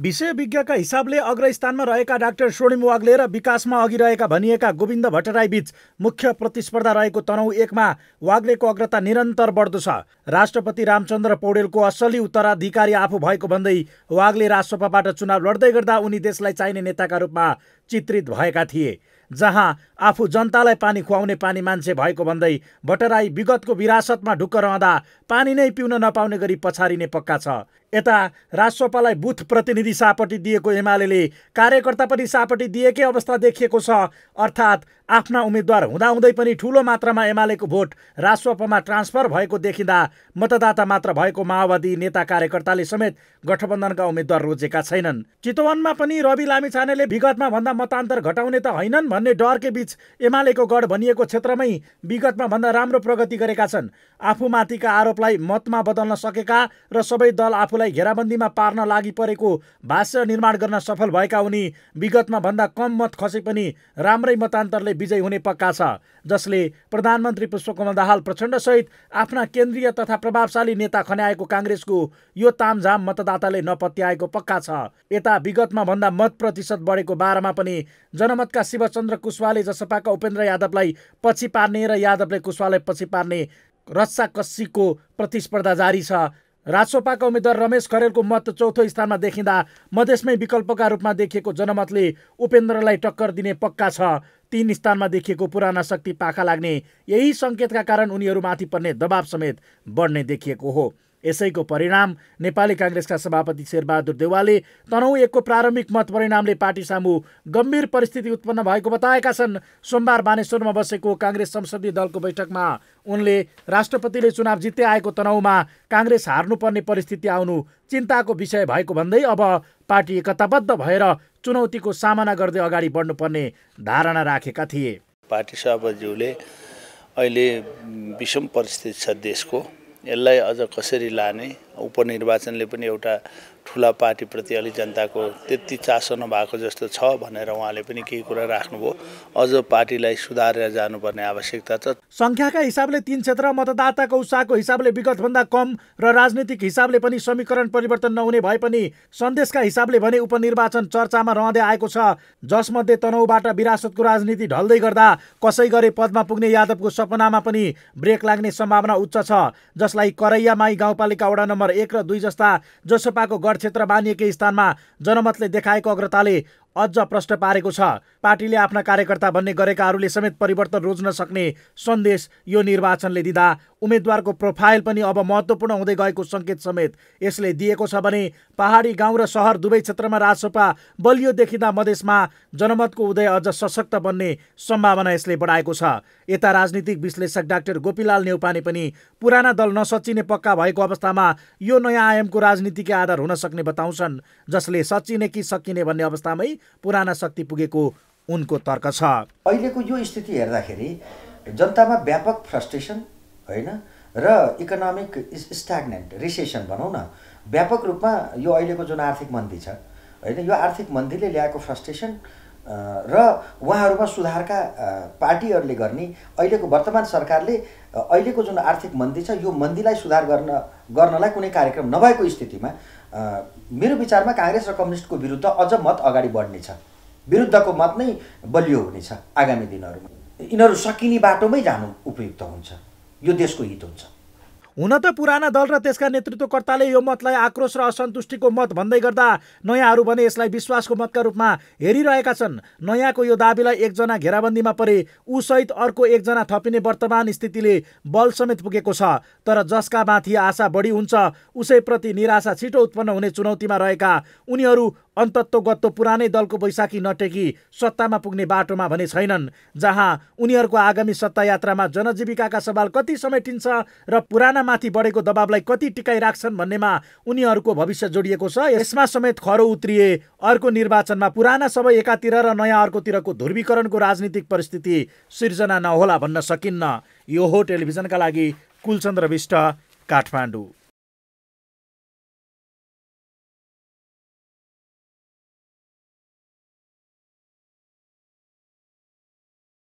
विज्ञका हिसाबले अग्रस्थानमा रहेका डाक्टर स्वर्णिम वाग्ले र विकासमा अघि रहेका भनिएका गोविन्द भट्टराईबीच मुख्य प्रतिस्पर्धा रहेको तनहु एकमा वाग्लेको अग्रता निरन्तर बढ्दो छ राष्ट्रपति रामचन्द्र पौडेलको असली उत्तराधिकारी आफू भएको भन्दै वाग्ले राजसभाबाट चुनाव लड्दै गर्दा उनी देशलाई चाहिने नेताका रूपमा चित्रित भएका थिए जहाँ आफू जनतालाई पानी खुवाउने पानी मान्छे भएको भन्दै भट्टराई विगतको विरासतमा ढुक्क रहँदा पानी नै पिउन नपाउने गरी पछारिने पक्का छ यता राजसपालाई बुथ प्रतिनिधि सापट्टि दिएको एमाले कार्यकर्ता पनि सापट्टि दिएकै अवस्था देखिएको छ अर्थात् आफ्ना उम्मेद्वार हुँदाहुँदै पनि ठुलो मात्रामा एमालेको भोट राजसपामा ट्रान्सफर भएको देखिँदा मतदाता मात्र भएको माओवादी नेता कार्यकर्ताले समेत गठबन्धनका उम्मेद्वार रोजेका छैनन् चितवनमा पनि रवि लामिछानेले विगतमा भन्दा मतान्तर घटाउने त होइनन् भन्ने डरकै बीच एमालेको गढ भनिएको क्षेत्रमै विगतमा भन्दा राम्रो प्रगति गरेका छन् आफूमाथिका आरोपलाई मतमा बदल्न सकेका र सबै दल आफू आफूलाई घेराबन्दीमा पार्न लागि परेको भाष्य निर्माण गर्न सफल भएका उनी विगतमा भन्दा कम मत खसे पनि राम्रै मतान्तरले विजयी हुने पक्का छ जसले प्रधानमन्त्री पुष्पकमल दाहाल प्रचण्डसहित आफ्ना केन्द्रीय तथा प्रभावशाली नेता खन्याएको काङ्ग्रेसको यो तामझाम मतदाताले नपत्याएको पक्का छ यता विगतमा भन्दा मत प्रतिशत बढेको बारेमा पनि जनमतका शिवचन्द्र कुशवाले जसपाका उपेन्द्र यादवलाई पछि पार्ने र यादवले कुशवालाई पछि पार्ने रस्सा प्रतिस्पर्धा जारी छ राजसोपाका उम्मेद्वार रमेश खरेलको मत चौथो स्थानमा देखिँदा मधेसमै विकल्पका रूपमा देखिएको जनमतले उपेन्द्रलाई टक्कर दिने पक्का छ तीन स्थानमा देखिएको पुराना शक्ति पाखा लाग्ने यही सङ्केतका कारण उनीहरूमाथि पर्ने दबाव समेत बढ्ने देखिएको हो यसैको परिणाम नेपाली काङ्ग्रेसका सभापति शेरबहादुर देवालले तनहु एकको प्रारम्भिक मत परिणामले पार्टी सामु गम्भीर परिस्थिति उत्पन्न भएको बताएका छन् सोमबार बानेश्वरमा बसेको काङ्ग्रेस संसदीय दलको बैठकमा उनले राष्ट्रपतिले चुनाव जित्दै आएको तनहुमा काङ्ग्रेस हार्नुपर्ने परिस्थिति आउनु चिन्ताको विषय भएको भन्दै अब पार्टी एकताबद्ध भएर चुनौतीको सामना गर्दै अगाडि बढ्नुपर्ने धारणा राखेका थिए पार्टी सभापतिज्यूले अहिले विषम परिस्थिति छ देशको यसलाई अझ कसरी लाने उपनिर्वाचनले पनि एउटा ठुला पार्टीप्रति अलिक जनताको त्यति चासो नभएको जस्तो छ भनेर उहाँले पनि केही कुरा राख्नुभयो अझ पार्टीलाई सुधारेर जानुपर्ने आवश्यकता छ सङ्ख्याका हिसाबले तिन क्षेत्र मतदाताको उत्साहको हिसाबले विगतभन्दा कम र राजनीतिक हिसाबले पनि समीकरण परिवर्तन नहुने भए पनि सन्देशका हिसाबले भने उपनिर्वाचन चर्चामा रहँदै आएको छ जसमध्ये तनहुबाट विरासतको राजनीति ढल्दै गर्दा कसै गरे पदमा पुग्ने यादवको सपनामा पनि ब्रेक लाग्ने सम्भावना उच्च छ जसलाई करैयामाई गाउँपालिका वडा नम्बर नम्बर एक र दुई जस्ता जसपाको गढ क्षेत्र बानिएकै स्थानमा जनमतले देखाएको अग्रताले अझ प्रश्न पारेको छ पार्टीले आफ्ना कार्यकर्ता भन्ने गरेकाहरूले समेत परिवर्तन रोज्न सक्ने सन्देश यो निर्वाचनले दिँदा उम्मेद्वारको प्रोफाइल पनि अब महत्त्वपूर्ण हुँदै गएको सङ्केत समेत यसले दिएको छ भने पहाडी गाउँ र सहर दुवै क्षेत्रमा राजसपा बलियो देखिँदा मधेसमा जनमतको उदय अझ सशक्त बन्ने सम्भावना यसले बढाएको छ यता राजनीतिक विश्लेषक डाक्टर गोपीलाल नेउपाने पनि पुराना दल नसचिने पक्का भएको अवस्थामा यो नयाँ आयामको राजनीतिकै आधार हुन सक्ने बताउँछन् जसले सचिने कि सकिने भन्ने अवस्थामै पुराना शक्ति पुगेको उनको तर्क छ अहिलेको यो स्थिति हेर्दाखेरि जनतामा व्यापक फ्रस्ट्रेसन होइन र इकोनोमिक स्ट्याग्नेन्ट रिसेसन भनौँ न व्यापक रूपमा यो अहिलेको जुन आर्थिक मन्दी छ होइन यो आर्थिक मन्दीले ल्याएको फ्रस्ट्रेसन र उहाँहरूमा सुधारका पार्टीहरूले गर्ने अहिलेको वर्तमान सरकारले अहिलेको जुन आर्थिक मन्दी छ यो मन्दीलाई सुधार गर्न गर्नलाई कुनै कार्यक्रम नभएको स्थितिमा मेरो विचारमा काङ्ग्रेस र कम्युनिस्टको विरुद्ध अझ मत अगाडि बढ्नेछ विरुद्धको मत नै बलियो हुनेछ आगामी दिनहरूमा यिनीहरू सकिने बाटोमै जानु उपयुक्त हुन्छ यो देशको हित हुन्छ हुन त पुराना दल र त्यसका नेतृत्वकर्ताले यो मतलाई आक्रोश र असन्तुष्टिको मत भन्दै गर्दा नयाँहरू भने यसलाई विश्वासको मतका रूपमा हेरिरहेका छन् नयाँको यो दावीलाई एकजना घेराबन्दीमा परे ऊसहित अर्को एकजना थपिने वर्तमान स्थितिले बल समेत पुगेको छ तर जसका माथि आशा बढी हुन्छ उसैप्रति निराशा छिटो उत्पन्न हुने चुनौतीमा रहेका उनीहरू अन्तत्वगत्व पुरानै दलको बैशाखी नटेकी सत्तामा पुग्ने बाटोमा भने छैनन् जहाँ उनीहरूको आगामी सत्ता यात्रामा जनजीविकाका सवाल कति समय समेटिन्छ र पुराना माथि बढेको दबावलाई कति राख्छन् भन्नेमा उनीहरूको भविष्य जोडिएको छ यसमा समेत खरो उत्रिए अर्को निर्वाचनमा पुराना सबै एकातिर र नयाँ अर्कोतिरको ध्रुवीकरणको राजनीतिक परिस्थिति सिर्जना नहोला भन्न सकिन्न यो हो टेलिभिजनका लागि कुलचन्द्र विष्ट काठमाडौँ